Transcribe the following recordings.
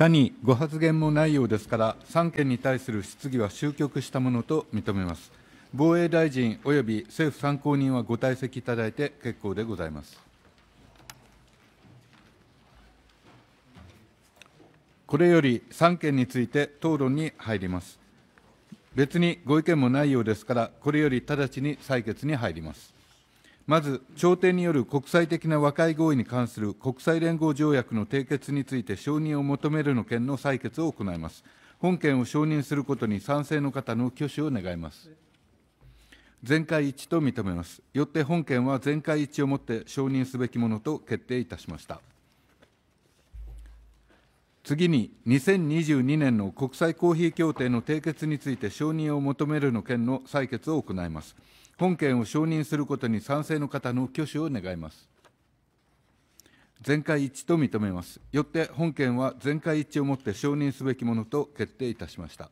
他にご発言もないようですから、3件に対する質疑は終局したものと認めます。防衛大臣及び政府参考人はご退席いただいて結構でございます。これより3件について討論に入ります。別にご意見もないようですから、これより直ちに採決に入ります。まず、調停による国際的な和解合意に関する国際連合条約の締結について承認を求めるの件の採決を行います。本件を承認することに賛成の方の挙手を願います。全会一致と認めます。よって本件は全会一致をもって承認すべきものと決定いたしました。次に、2022年の国際コーヒー協定の締結について承認を求めるの件の採決を行います。本件を承認することに賛成の方の挙手を願います。全会一致と認めます。よって本件は全会一致をもって承認すべきものと決定いたしました。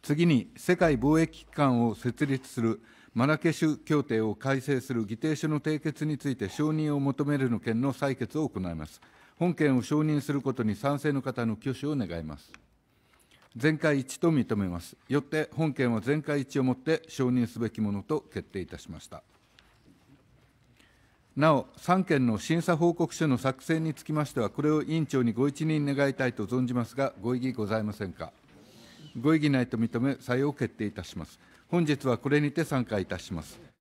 次に、世界貿易機関を設立するマラケシュ協定を改正する議定書の締結について承認を求めるの件の採決を行います。本件を承認することに賛成の方の挙手を願います。全会一致と認めます。よって本件は全会一致をもって承認すべきものと決定いたしました。なお、3件の審査報告書の作成につきましては、これを委員長にご一任願いたいと存じますが、ご異議ございませんか。ご異議ないと認め、採用を決定いたします。本日はこれにて散会いたします。